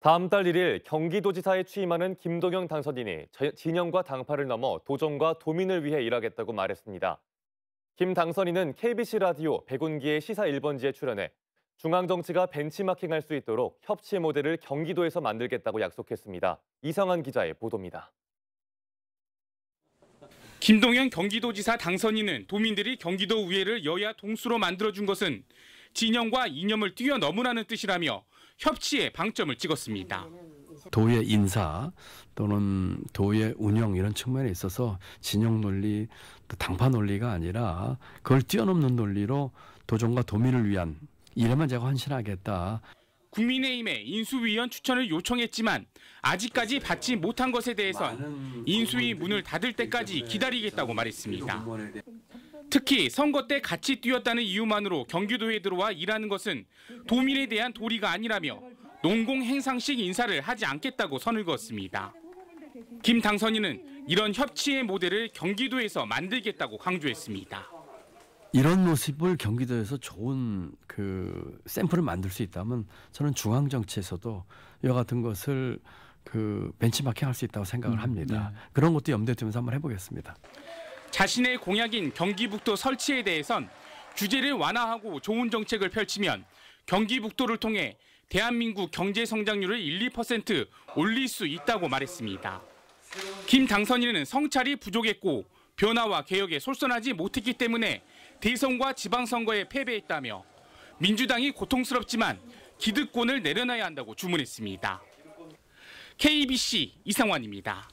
다음 달 1일 경기도지사에 취임하는 김동영 당선인이 진영과 당파를 넘어 도전과 도민을 위해 일하겠다고 말했습니다. 김 당선인은 KBC 라디오 백운기의 시사 1번지에 출연해 중앙정치가 벤치마킹할 수 있도록 협치 모델을 경기도에서 만들겠다고 약속했습니다. 이상한 기자의 보도입니다. 김동현 경기도지사 당선인은 도민들이 경기도 의회를 여야 동수로 만들어준 것은 진영과 이념을 뛰어넘으라는 뜻이라며 협치에 방점을 찍었습니다. 도의 인사 또는 도의 운영 이런 측면에 있어서 진영 논리, 당파 논리가 아니라 그걸 뛰어넘는 논리로 도정과 도민을 위한 일에만 제가 헌신하겠다. 국민의힘의 인수위원 추천을 요청했지만 아직까지 받지 못한 것에 대해선 인수위 문을 닫을 때까지 기다리겠다고 말했습니다. 특히 선거 때 같이 뛰었다는 이유만으로 경기도에 들어와 일하는 것은 도민에 대한 도리가 아니라며 농공 행상식 인사를 하지 않겠다고 선을 그었습니다. 김 당선인은 이런 협치의 모델을 경기도에서 만들겠다고 강조했습니다. 이런 모습을 경기도에서 좋은 그 샘플을 만들 수 있다면 저는 중앙 정치에서도 이와 같은 것을 그 벤치마킹 할수 있다고 생각을 음, 합니다. 음, 네. 그런 것도 염두에 두면서 한번 해보겠습니다. 자신의 공약인 경기북도 설치에 대해선 규제를 완화하고 좋은 정책을 펼치면 경기북도를 통해 대한민국 경제 성장률을 1, 2% 올릴 수 있다고 말했습니다. 김 당선인은 성찰이 부족했고 변화와 개혁에 솔선하지 못했기 때문에 대선과 지방선거에 패배했다며 민주당이 고통스럽지만 기득권을 내려놔야 한다고 주문했습니다. KBC 이상환입니다.